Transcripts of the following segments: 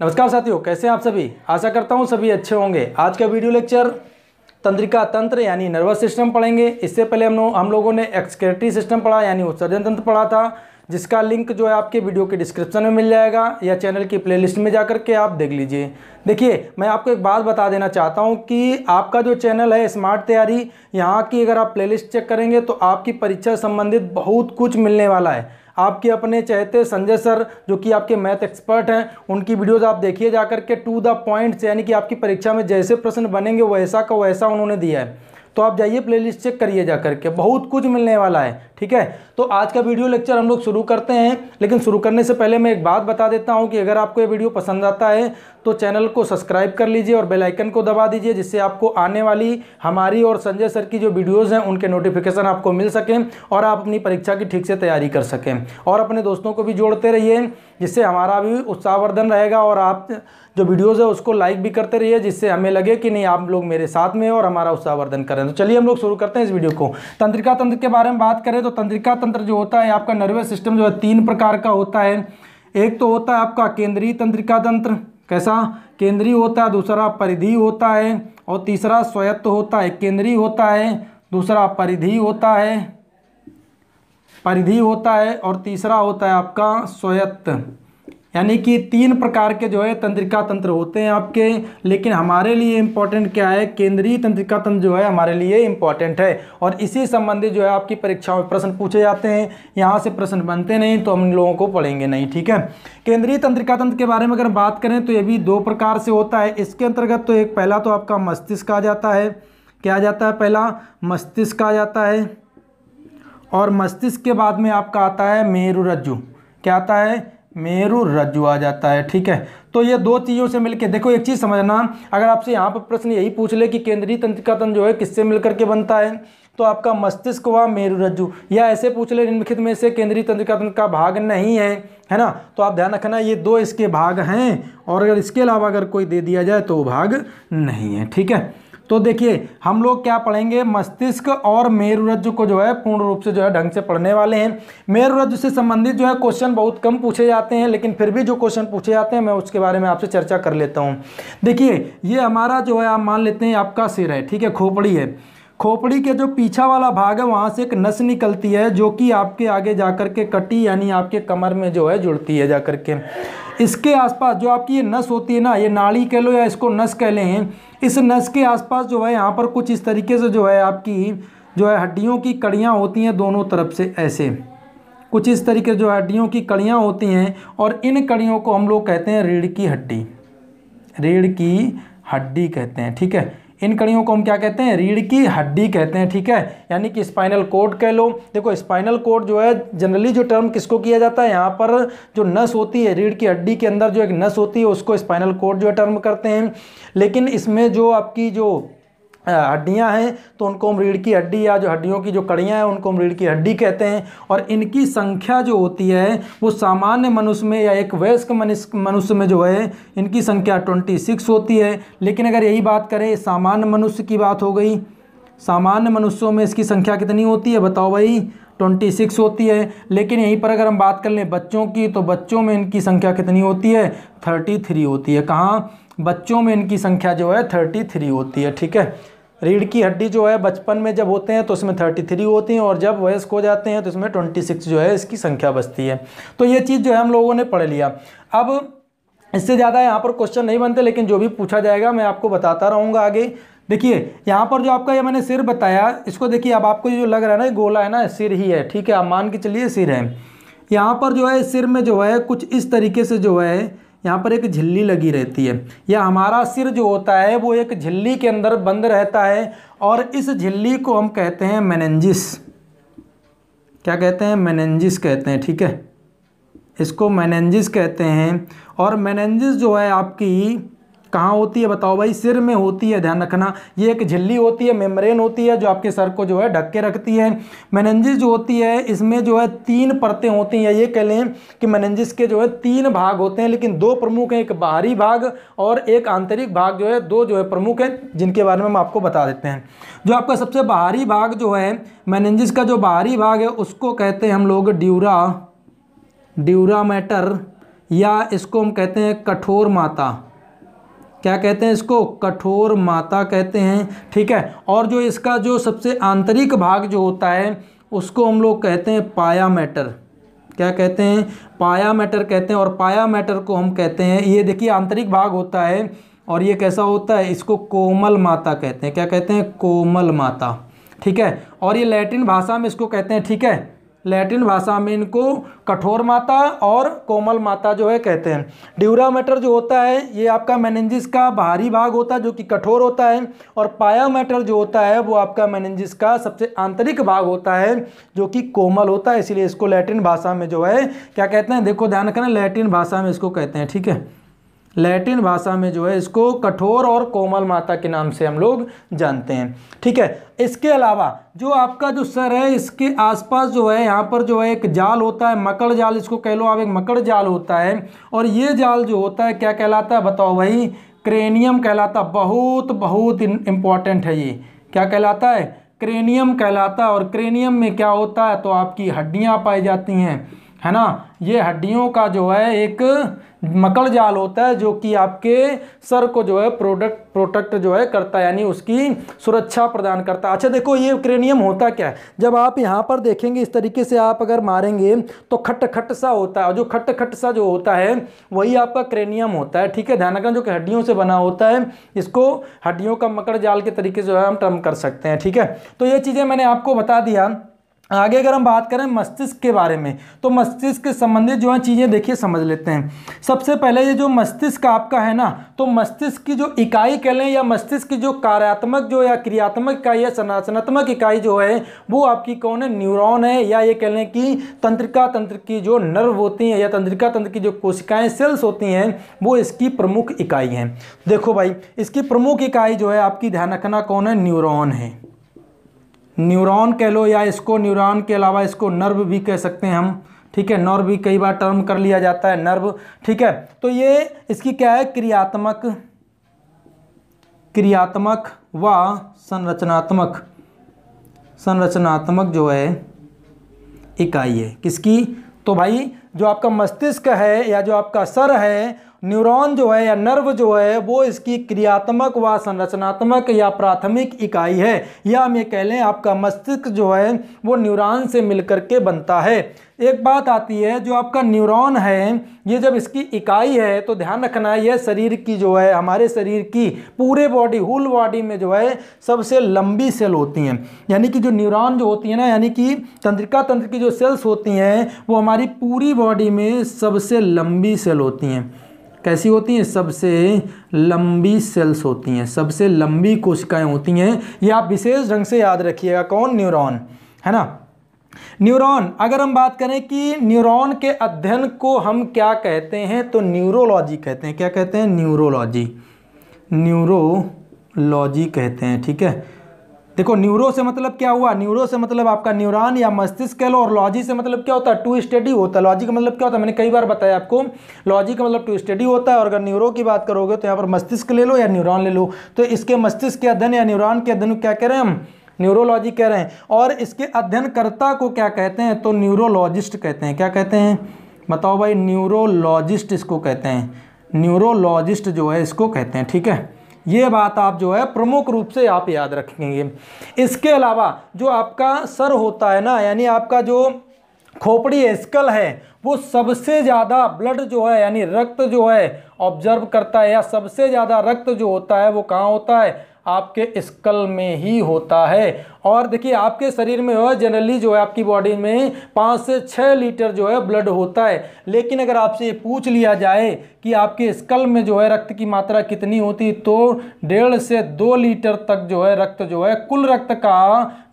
नमस्कार साथियों कैसे हैं आप सभी आशा करता हूँ सभी अच्छे होंगे आज का वीडियो लेक्चर तंत्रिका तंत्र यानी नर्वस सिस्टम पढ़ेंगे इससे पहले हम लोग हम लोगों ने एक्सक्रेटरी सिस्टम पढ़ा यानी उत्सर्जन तंत्र पढ़ा था जिसका लिंक जो है आपके वीडियो के डिस्क्रिप्शन में मिल जाएगा या चैनल की प्लेलिस्ट में जा के आप देख लीजिए देखिए मैं आपको एक बात बता देना चाहता हूँ कि आपका जो चैनल है स्मार्ट तैयारी यहाँ की अगर आप प्लेलिस्ट चेक करेंगे तो आपकी परीक्षा संबंधित बहुत कुछ मिलने वाला है आपके अपने चहते संजय सर जो कि आपके मैथ एक्सपर्ट हैं उनकी वीडियोज़ आप देखिए जा करके टू द पॉइंट्स यानी कि आपकी परीक्षा में जैसे प्रश्न बनेंगे वैसा का वैसा उन्होंने दिया है तो आप जाइए प्लेलिस्ट चेक करिए जा करके बहुत कुछ मिलने वाला है ठीक है तो आज का वीडियो लेक्चर हम लोग शुरू करते हैं लेकिन शुरू करने से पहले मैं एक बात बता देता हूं कि अगर आपको ये वीडियो पसंद आता है तो चैनल को सब्सक्राइब कर लीजिए और बेल आइकन को दबा दीजिए जिससे आपको आने वाली हमारी और संजय सर की जो वीडियोज़ हैं उनके नोटिफिकेशन आपको मिल सकें और आप अपनी परीक्षा की ठीक से तैयारी कर सकें और अपने दोस्तों को भी जोड़ते रहिए जिससे हमारा भी उत्साहवर्धन रहेगा और आप जो वीडियोज़ है उसको लाइक भी करते रहिए जिससे हमें लगे कि नहीं आप लोग मेरे साथ में और हमारा उत्साहवर्धन करें तो चलिए हम लोग शुरू करते हैं इस वीडियो को तंत्रिका तंत्र के बारे में बात करें तो तो तंत्रिका तंत्र जो होता है आपका नर्वस सिस्टम जो है तीन प्रकार का होता है एक तो होता है आपका केंद्रीय तंत्रिका तंत्र कैसा केंद्रीय होता है दूसरा परिधि होता है और तीसरा स्वायत्त होता है केंद्रीय होता है दूसरा परिधि होता है परिधि होता है और तीसरा होता है आपका स्वायत्त यानी कि तीन प्रकार के जो है तंत्रिका तंत्र होते हैं आपके लेकिन हमारे लिए इम्पॉर्टेंट क्या है केंद्रीय तंत्रिका तंत्र जो है हमारे लिए इम्पॉर्टेंट है और इसी संबंधी जो है आपकी परीक्षाओं में प्रश्न पूछे जाते हैं यहाँ से प्रश्न बनते नहीं तो हम लोगों को पढ़ेंगे नहीं ठीक है केंद्रीय तंत्रिका तंत्र के बारे में अगर बात करें तो ये भी दो प्रकार से होता है इसके अंतर्गत तो एक पहला तो आपका मस्तिष्क आ जाता है क्या जाता है पहला मस्तिष्क आ जाता है और मस्तिष्क के बाद में आपका आता है मेरु रज्जु क्या आता है मेरु रज्जु आ जाता है ठीक है तो ये दो चीज़ों से मिलके देखो एक चीज़ समझना अगर आपसे यहाँ पर प्रश्न यही पूछ ले कि केंद्रीय तंत्रिका तंत्र जो है किससे मिलकर के बनता है तो आपका मस्तिष्क व रज्जु या ऐसे पूछ ले निम्नलिखित में से केंद्रीय तंत्रिका तंत्र का भाग नहीं है है ना तो आप ध्यान रखना ये दो इसके भाग हैं और अगर इसके अलावा अगर कोई दे दिया जाए तो वो भाग नहीं है ठीक है तो देखिए हम लोग क्या पढ़ेंगे मस्तिष्क और मेरुरज को जो है पूर्ण रूप से जो है ढंग से पढ़ने वाले हैं मेरुरज से संबंधित जो है क्वेश्चन बहुत कम पूछे जाते हैं लेकिन फिर भी जो क्वेश्चन पूछे जाते हैं मैं उसके बारे में आपसे चर्चा कर लेता हूँ देखिए ये हमारा जो है आप मान लेते हैं आपका सिर है ठीक है खोपड़ी है खोपड़ी के जो पीछा वाला भाग है वहाँ से एक नस निकलती है जो कि आपके आगे जा के कटी यानी आपके कमर में जो है जुड़ती है जा के इसके आसपास जो आपकी ये नस होती है ना ये नाड़ी कह लो या इसको नस कह लें इस नस के आसपास जो है यहाँ पर कुछ इस तरीके से जो है आपकी जो है हड्डियों की कड़ियाँ होती हैं दोनों तरफ से ऐसे कुछ इस तरीके जो हड्डियों की कड़ियाँ होती हैं और इन कड़ियों को हम लोग कहते हैं रीढ़ की हड्डी रीढ़ की हड्डी कहते हैं ठीक है इन कड़ियों को हम क्या कहते हैं रीढ़ की हड्डी कहते हैं ठीक है यानी कि स्पाइनल कोड कह लो देखो स्पाइनल कोड जो है जनरली जो टर्म किसको किया जाता है यहाँ पर जो नस होती है रीढ़ की हड्डी के अंदर जो एक नस होती है उसको स्पाइनल कोड जो है टर्म करते हैं लेकिन इसमें जो आपकी जो हड्डियां हैं तो उनको हम रीढ़ की हड्डी या जो हड्डियों की जो कड़ियां हैं उनको हम रीढ़ की हड्डी कहते हैं और इनकी संख्या जो होती है वो सामान्य मनुष्य में या एक वयस्क मनुष्य में जो है इनकी संख्या ट्वेंटी सिक्स होती है लेकिन अगर यही बात करें सामान्य मनुष्य की बात हो गई सामान्य मनुष्यों में इसकी संख्या कितनी होती है बताओ भाई ट्वेंटी सिक्स होती है लेकिन यहीं पर अगर हम बात कर लें बच्चों की तो बच्चों में इनकी संख्या कितनी होती है थर्टी थ्री होती है कहाँ बच्चों में इनकी संख्या जो है थर्टी थ्री होती है ठीक है रीढ़ की हड्डी जो है बचपन में जब होते हैं तो उसमें थर्टी थ्री होती हैं और जब वयस्क हो जाते हैं तो इसमें ट्वेंटी सिक्स जो है इसकी संख्या बचती है तो ये चीज़ जो है हम लोगों ने पढ़ लिया अब इससे ज़्यादा यहाँ पर क्वेश्चन नहीं बनते लेकिन जो भी पूछा जाएगा मैं आपको बताता रहूँगा आगे देखिए यहाँ पर जो आपका ये मैंने सिर बताया इसको देखिए अब आपको जो लग रहा है ना गोला है ना सिर ही है ठीक है आप मान के चलिए सिर है यहाँ पर जो है सिर में जो है कुछ इस तरीके से जो है यहाँ पर एक झिल्ली लगी रहती है या हमारा सिर जो होता है वो एक झिल्ली के अंदर बंद रहता है और इस झिल्ली को हम कहते हैं मैनेंजिस क्या कहते हैं मैनेंजिस कहते हैं ठीक है इसको मैनेंजिस कहते हैं और मैनेंजिस जो है आपकी कहाँ होती है बताओ भाई सिर में होती है ध्यान रखना ये एक झिल्ली होती है मेम्ब्रेन होती है जो आपके सर को जो है ढक के रखती है मेनेंजिस जो होती है इसमें जो है तीन परतें होती हैं ये कह लें कि मेनेंजिस के जो है तीन भाग होते हैं लेकिन दो प्रमुख हैं एक बाहरी भाग और एक आंतरिक भाग जो है दो जो है प्रमुख हैं जिनके बारे में हम आपको बता देते हैं जो आपका सबसे बाहरी भाग जो है मैनेंजिस का जो बाहरी भाग है उसको कहते हैं हम लोग ड्यूरा ड्यूरा मैटर या इसको हम कहते हैं कठोर माता क्या कहते हैं इसको कठोर माता कहते हैं ठीक है और जो इसका जो सबसे आंतरिक भाग जो होता है उसको हम लोग कहते हैं पाया मैटर क्या कहते हैं पाया मैटर कहते हैं और पाया मैटर को हम कहते हैं ये देखिए आंतरिक भाग होता है और ये कैसा होता है इसको कोमल माता कहते हैं क्या कहते हैं कोमल माता ठीक है और ये लैटिन भाषा में इसको कहते हैं ठीक है लैटिन भाषा में इनको कठोर माता और कोमल माता जो है कहते हैं ड्यूरा मैटर जो होता है ये आपका मैनेंजिस का बाहरी भाग होता है जो कि कठोर होता है और पाया मैटर जो होता है वो आपका मैनेजिस का सबसे आंतरिक भाग होता है जो कि कोमल होता है इसीलिए इसको लैटिन भाषा में जो है क्या कहते हैं देखो ध्यान रखना लैटिन भाषा में इसको कहते हैं ठीक है लैटिन भाषा में जो है इसको कठोर और कोमल माता के नाम से हम लोग जानते हैं ठीक है इसके अलावा जो आपका जो सर है इसके आसपास जो है यहाँ पर जो है एक जाल होता है मकड़ जाल इसको कह लो आप एक मकड़ जाल होता है और ये जाल जो होता है क्या कहलाता है बताओ भाई क्रेनियम कहलाता बहुत बहुत इम्पॉर्टेंट है ये क्या कहलाता है क्रेनियम कहलाता है और क्रेनियम में क्या होता है तो आपकी हड्डियाँ पाई जाती हैं है ना ये हड्डियों का जो है एक मकड़ जाल होता है जो कि आपके सर को जो है प्रोडक्ट प्रोटेक्ट जो है करता है यानी उसकी सुरक्षा प्रदान करता है अच्छा देखो ये क्रेनियम होता क्या है जब आप यहाँ पर देखेंगे इस तरीके से आप अगर मारेंगे तो खट खट सा होता है और जो खट खट सा जो होता है वही आपका क्रेनियम होता है ठीक है ध्यान रखना जो कि हड्डियों से बना होता है इसको हड्डियों का मकड़ जाल के तरीके से जो है हम टर्म कर सकते हैं ठीक है तो ये चीज़ें मैंने आपको बता दिया आगे अगर हम बात करें मस्तिष्क के बारे में तो मस्तिष्क के संबंधित जो है चीज़ें देखिए समझ लेते हैं सबसे पहले ये जो मस्तिष्क आपका है ना तो मस्तिष्क की जो इकाई कह लें या मस्तिष्क की जो कार्यात्मक जो या क्रियात्मक इकाई या संरचनात्मक इकाई जो है वो आपकी कौन है न्यूरॉन है या ये कह लें कि तंत्रिका तंत्र की जो नर्व होती हैं या तंत्रिका तंत्र की जो कोशिकाएँ सेल्स होती हैं वो इसकी प्रमुख इकाई हैं देखो भाई इसकी प्रमुख इकाई जो है आपकी ध्यान रखना कौन है न्यूरोन है न्यूरॉन कह लो या इसको न्यूरॉन के अलावा इसको नर्व भी कह सकते हैं हम ठीक है नर्व भी कई बार टर्म कर लिया जाता है नर्व ठीक है तो ये इसकी क्या है क्रियात्मक क्रियात्मक व संरचनात्मक संरचनात्मक जो है इकाई है किसकी तो भाई जो आपका मस्तिष्क है या जो आपका सर है न्यूरॉन जो है या नर्व जो है वो इसकी क्रियात्मक व संरचनात्मक या प्राथमिक इकाई है या हम ये कह लें आपका मस्तिष्क जो है वो न्यूरॉन से मिलकर के बनता है एक बात आती है जो आपका न्यूरॉन है ये जब इसकी इकाई है तो ध्यान रखना है यह शरीर की जो है हमारे शरीर की पूरे बॉडी होल बॉडी में जो है सबसे लंबी सेल होती हैं यानी कि जो न्यूरॉन जो होती है ना यानी कि तंत्रिका तंत्र की जो सेल्स होती हैं वो हमारी पूरी बॉडी में सबसे लंबी सेल होती हैं कैसी होती हैं सबसे लंबी सेल्स होती हैं सबसे लंबी कोशिकाएं होती हैं ये आप विशेष ढंग से याद रखिएगा कौन न्यूरॉन है ना न्यूरॉन अगर हम बात करें कि न्यूरॉन के अध्ययन को हम क्या कहते हैं तो न्यूरोलॉजी कहते हैं क्या कहते हैं न्यूरोलॉजी न्यूरोलॉजी कहते हैं ठीक है देखो न्यूरो से मतलब क्या हुआ न्यूरो से मतलब आपका न्यूरॉन या मस्तिष्क कह लो और लॉजी से मतलब क्या होता है टू स्टडी होता है लॉजी का मतलब क्या होता है मैंने कई बार बताया आपको लॉजी का मतलब टू स्टडी होता है और अगर न्यूरो की बात करोगे तो यहाँ पर मस्तिष्क ले लो या न्यूरॉन ले लो तो इसके मस्तिष्क के अध्ययन या न्यूरॉन के अध्ययन क्या कह रहे हैं हम न्यूरोलॉजी कह रहे हैं और इसके अध्ययनकर्ता को क्या कहते हैं तो न्यूरोलॉजिस्ट कहते हैं क्या कहते हैं बताओ भाई न्यूरोलॉजिस्ट इसको कहते हैं न्यूरोलॉजिस्ट जो है इसको कहते हैं ठीक है ये बात आप जो है प्रमुख रूप से आप याद रखेंगे इसके अलावा जो आपका सर होता है ना यानी आपका जो खोपड़ी स्कल है वो सबसे ज़्यादा ब्लड जो है यानी रक्त जो है ऑब्जर्व करता है या सबसे ज़्यादा रक्त जो होता है वो कहाँ होता है आपके स्कल में ही होता है और देखिए आपके शरीर में जो है जनरली जो है आपकी बॉडी में पाँच से छः लीटर जो है ब्लड होता है लेकिन अगर आपसे ये पूछ लिया जाए कि आपके स्कल में जो है रक्त की मात्रा कितनी होती तो डेढ़ से दो लीटर तक जो है रक्त जो है कुल रक्त का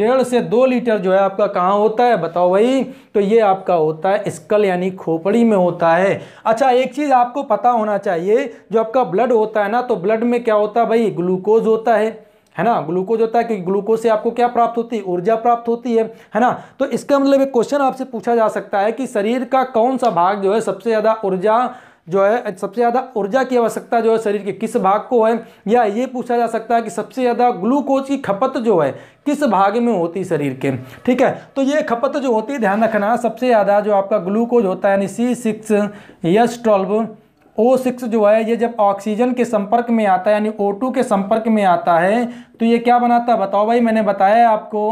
डेढ़ से दो लीटर जो है आपका कहाँ होता है बताओ भाई तो ये आपका होता है स्कल यानी खोपड़ी में होता है अच्छा एक चीज़ आपको पता होना चाहिए जो आपका ब्लड होता है ना तो ब्लड में क्या होता है भाई ग्लूकोज होता है है ना ग्लूकोज होता है क्योंकि ग्लूकोज से आपको क्या प्राप्त होती है ऊर्जा प्राप्त होती है है ना तो इसका मतलब एक क्वेश्चन आपसे पूछा जा सकता है कि शरीर का कौन सा भाग जो है सबसे ज़्यादा ऊर्जा जो है सबसे ज़्यादा ऊर्जा की आवश्यकता जो है शरीर के किस भाग को है या ये पूछा जा सकता है कि सबसे ज़्यादा ग्लूकोज की खपत जो है किस भाग में होती है शरीर के ठीक है तो ये खपत जो होती है ध्यान रखना सबसे ज़्यादा जो आपका ग्लूकोज होता है यानी C six S twelve O six जो है ये जब ऑक्सीजन के संपर्क में आता है यानी ओ टू के संपर्क में आता है तो ये क्या बनाता है बताओ भाई मैंने बताया आपको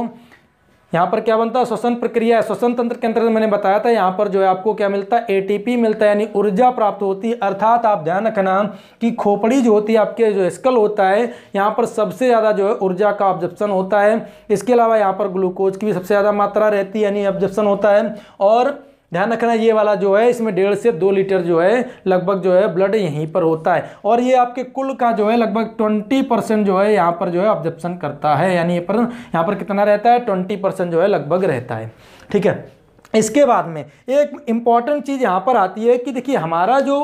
यहाँ पर क्या बनता है श्वसन प्रक्रिया श्वसन तंत्र के अंतर्गत मैंने बताया था यहाँ पर जो है आपको क्या मिलता है एटीपी मिलता है यानी ऊर्जा प्राप्त होती है अर्थात आप ध्यान रखना कि खोपड़ी जो होती है आपके जो स्कल होता है यहाँ पर सबसे ज़्यादा जो है ऊर्जा का ऑब्जप्शन होता है इसके अलावा यहाँ पर ग्लूकोज की भी सबसे ज़्यादा मात्रा रहती है यानी ऑब्जप्शन होता है और ध्यान रखना ये वाला जो है इसमें डेढ़ से दो लीटर जो है लगभग जो है ब्लड यहीं पर होता है और ये आपके कुल का जो है लगभग ट्वेंटी परसेंट जो है यहाँ पर जो है ऑब्जर्प्शन करता है यानी पर यहाँ पर कितना रहता है ट्वेंटी परसेंट जो है लगभग रहता है ठीक है इसके बाद में एक इम्पॉर्टेंट चीज़ यहाँ पर आती है कि देखिए हमारा जो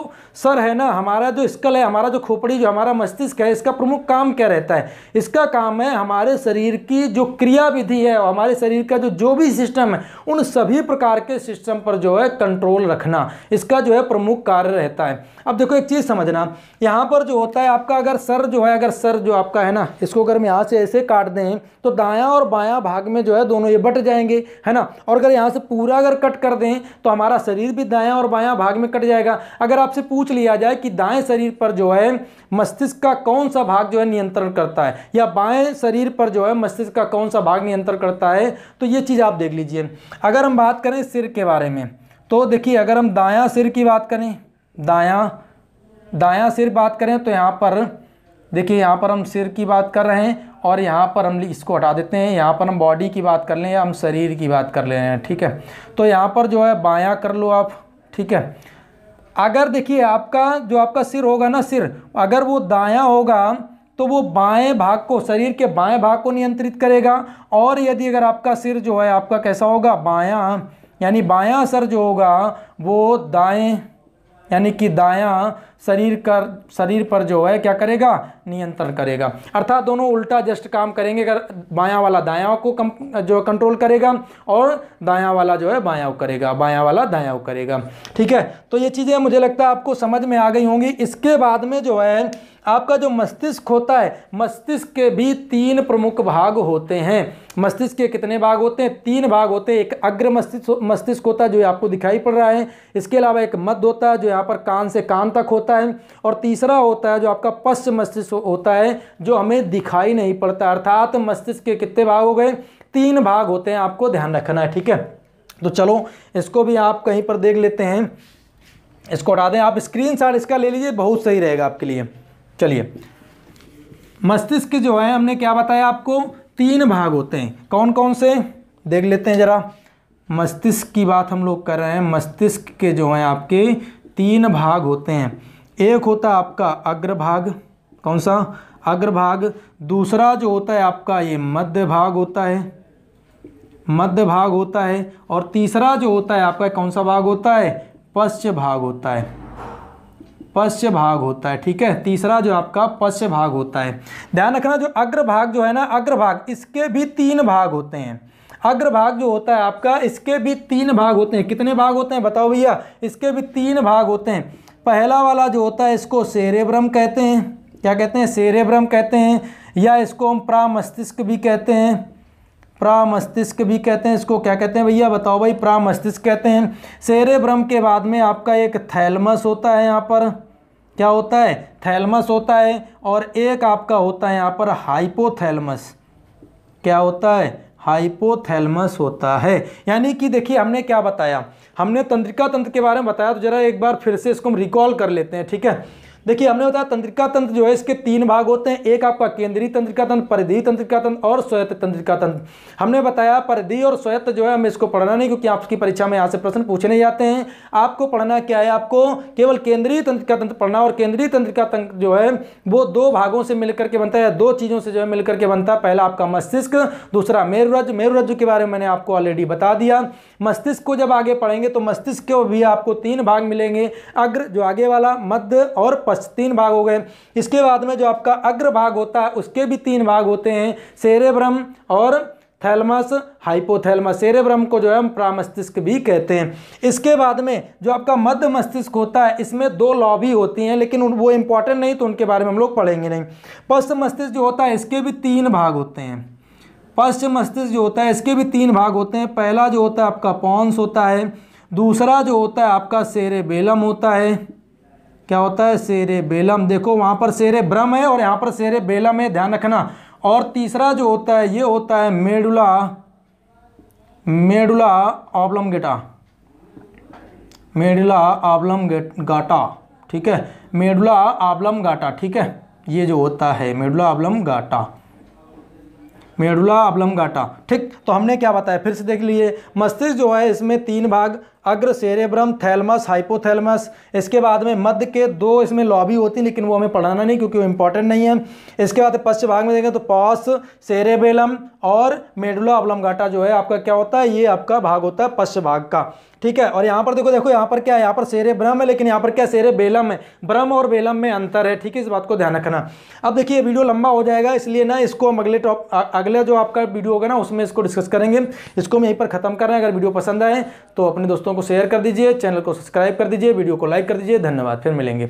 सर है ना हमारा जो स्कल है हमारा जो खोपड़ी जो हमारा मस्तिष्क है इसका प्रमुख काम क्या रहता है इसका काम है हमारे शरीर की जो क्रियाविधि है और हमारे शरीर का जो जो भी सिस्टम है उन सभी प्रकार के सिस्टम पर जो है कंट्रोल रखना इसका जो है प्रमुख कार्य रहता है अब देखो एक चीज़ समझना यहाँ पर जो होता है आपका अगर सर जो है अगर सर जो आपका है ना इसको अगर हम यहाँ से ऐसे काट दें तो दायाँ और बायाँ भाग में जो है दोनों ये बट जाएंगे है ना और अगर यहाँ से पूरा अगर कट कर दें तो हमारा शरीर भी दायां और बायां भाग में कट जाएगा अगर आपसे पूछ लिया जाए कि दाएं शरीर पर जो है मस्तिष्क का कौन सा भाग जो है नियंत्रण करता है या बाएं शरीर पर जो है मस्तिष्क का कौन सा भाग नियंत्रण करता है तो ये चीज़ आप देख लीजिए अगर हम बात करें सिर के बारे में तो देखिए अगर हम दायां सिर की बात करें दायां दायां सिर बात करें तो यहाँ पर देखिए यहाँ पर हम सिर की बात कर रहे हैं और यहाँ पर हम इसको हटा देते हैं यहाँ पर हम बॉडी की बात कर लें या हम शरीर की बात कर ले रहे हैं ठीक है तो यहाँ पर जो है बायां कर लो आप ठीक है अगर देखिए आपका जो आपका सिर होगा ना सिर अगर वो दायां होगा तो वो बाएं भाग को शरीर के बाएं भाग को नियंत्रित करेगा और यदि अगर आपका सिर जो है आपका कैसा होगा बायां यानी बायां सर जो होगा वो दाएं यानी कि दाया शरीर का शरीर पर जो है क्या करेगा नियंत्रण करेगा अर्थात दोनों उल्टा जस्ट काम करेंगे अगर बायां वाला दायां को कम जो कंट्रोल करेगा और दायां वाला जो है बायां करेगा बायां वाला दायां करेगा ठीक है तो ये चीज़ें मुझे लगता है आपको समझ में आ गई होंगी इसके बाद में जो है आपका जो मस्तिष्क होता है मस्तिष्क के भी तीन प्रमुख भाग होते हैं मस्तिष्क के कितने भाग होते हैं तीन भाग होते हैं एक अग्र मस्तिष्क मस्तिष्क होता है जो आपको दिखाई पड़ रहा है इसके अलावा एक मध्य होता है जो यहाँ पर कान से कान तक होता है और तीसरा होता है जो आपका पश्च मस्तिष्क होता है जो हमें दिखाई नहीं पड़ता अर्थात मस्तिष्क के कितने भाग हो गए तीन भाग होते हैं आपको ध्यान रखना है ठीक है तो चलो इसको भी आप कहीं पर देख लेते हैं इसको हटा दें आप स्क्रीन इसका ले लीजिए बहुत सही रहेगा आपके लिए चलिए मस्तिष्क जो है हमने क्या बताया आपको तीन भाग होते हैं कौन कौन से देख लेते हैं ज़रा मस्तिष्क की बात हम लोग कर रहे हैं मस्तिष्क के जो हैं आपके तीन भाग होते हैं एक होता आपका अग्र भाग कौन सा अग्र भाग दूसरा जो होता है आपका ये मध्य भाग होता है मध्य भाग होता है और तीसरा जो होता है आपका कौन सा भाग होता है पश्च भाग होता है पश्च्य भाग होता है ठीक है तीसरा जो आपका पश्य भाग होता है ध्यान रखना जो अग्रभाग जो है ना अग्रभाग इसके भी तीन भाग होते हैं अग्रभाग जो होता है आपका इसके भी तीन भाग होते हैं कितने भाग होते हैं बताओ भैया इसके भी तीन भाग होते हैं पहला वाला जो होता है इसको सेरेब्रम कहते हैं क्या कहते हैं सेरेब्रम कहते हैं या इसको हम प्रामस्तिष्क भी कहते हैं प्रामस्तिष्क भी कहते हैं इसको क्या कहते हैं भैया बताओ भाई प्रामस्तिष्क कहते हैं शेरे ब्रह्म के बाद में आपका एक थैलमस होता है यहाँ पर क्या होता है थैलमस होता है और एक आपका होता है यहाँ पर हाइपोथैलमस क्या होता है हाइपोथैलमस होता है यानी कि देखिए हमने क्या बताया हमने तंत्रिका तंत्र के बारे में बताया तो जरा एक बार फिर से इसको हम रिकॉल कर लेते हैं ठीक है देखिए हमने बताया तंत्रिका तंत्र जो है इसके तीन भाग होते हैं एक आपका केंद्रीय तंत्रिका तंत्र परिधि तंत्रिका तंत्र और स्वायत्त तंत्रिका तंत्र हमने बताया परिधि और स्वायत्त जो है हमें इसको पढ़ना नहीं क्योंकि आपकी परीक्षा में यहाँ से प्रश्न पूछने जाते हैं आपको पढ़ना क्या है आपको केवल केंद्रीय तंत्रिका तंत्र पढ़ना और केंद्रीय तंत्रिका तंत्र जो है वो दो भागों से मिलकर के बनता है दो चीज़ों से जो है मिलकर के बनता है पहला आपका मस्तिष्क दूसरा मेरुरज मेरुरज के बारे में मैंने आपको ऑलरेडी बता दिया मस्तिष्क को जब आगे पढ़ेंगे तो मस्तिष्क को भी आपको तीन भाग मिलेंगे अग्र जो आगे वाला मध्य और पश्च तीन भाग हो गए इसके बाद में जो आपका अग्र भाग होता है उसके भी तीन भाग होते हैं सेरेब्रम और थैलमस हाइपोथैलमस सेरेब्रम को जो है हम प्रामस्तिष्क भी कहते हैं इसके बाद में जो आपका मध्य मस्तिष्क होता है इसमें दो लॉबी होती हैं लेकिन वो इम्पॉर्टेंट नहीं तो उनके बारे में हम लोग पढ़ेंगे नहीं पश्च मस्तिष्क जो होता है इसके भी तीन भाग होते हैं पश्च मस्तिष्क जो होता है इसके भी तीन भाग होते हैं पहला जो होता है आपका पॉन्स होता है दूसरा जो होता है आपका सेरेबेलम होता है क्या होता है शेर बेलम देखो वहाँ पर शेर ब्रह्म है और यहाँ पर शेर बेलम है ध्यान रखना और तीसरा जो होता है ये होता है medulla medulla oblongata medulla oblongata ठीक है मेडुला ऑब्लम गाटा ठीक है ये जो होता है मेडुला ऑब्लम गाटा मेडुला अबलम गाटा ठीक तो हमने क्या बताया फिर से देख लीजिए मस्तिष्क जो है इसमें तीन भाग अग्र सेरेब्रम थैलमस हाइपोथैलमस इसके बाद में मध्य के दो इसमें लॉबी होती लेकिन वो हमें पढ़ाना नहीं क्योंकि वो इंपॉर्टेंट नहीं है इसके बाद पश्चिम भाग में देखें तो पॉस सेरेबेलम और मेडुला घाटा जो है आपका क्या होता है ये आपका भाग होता है पश्चिम भाग का ठीक है और यहाँ पर देखो देखो यहाँ पर क्या है यहाँ पर शेर ब्रह्म है लेकिन यहाँ पर क्या शेर बेलम है ब्रह्म और बेलम में अंतर है ठीक है इस बात को ध्यान रखना अब देखिए वीडियो लंबा हो जाएगा इसलिए ना इसको हम अगले टॉप अगला जो आपका वीडियो होगा ना उसमें इसको डिस्कस करेंगे इसको हम यहीं पर खत्म कर रहे हैं अगर वीडियो पसंद आए तो अपने दोस्तों को शेयर कर दीजिए चैनल को सब्सक्राइब कर दीजिए वीडियो को लाइक कर दीजिए धन्यवाद फिर मिलेंगे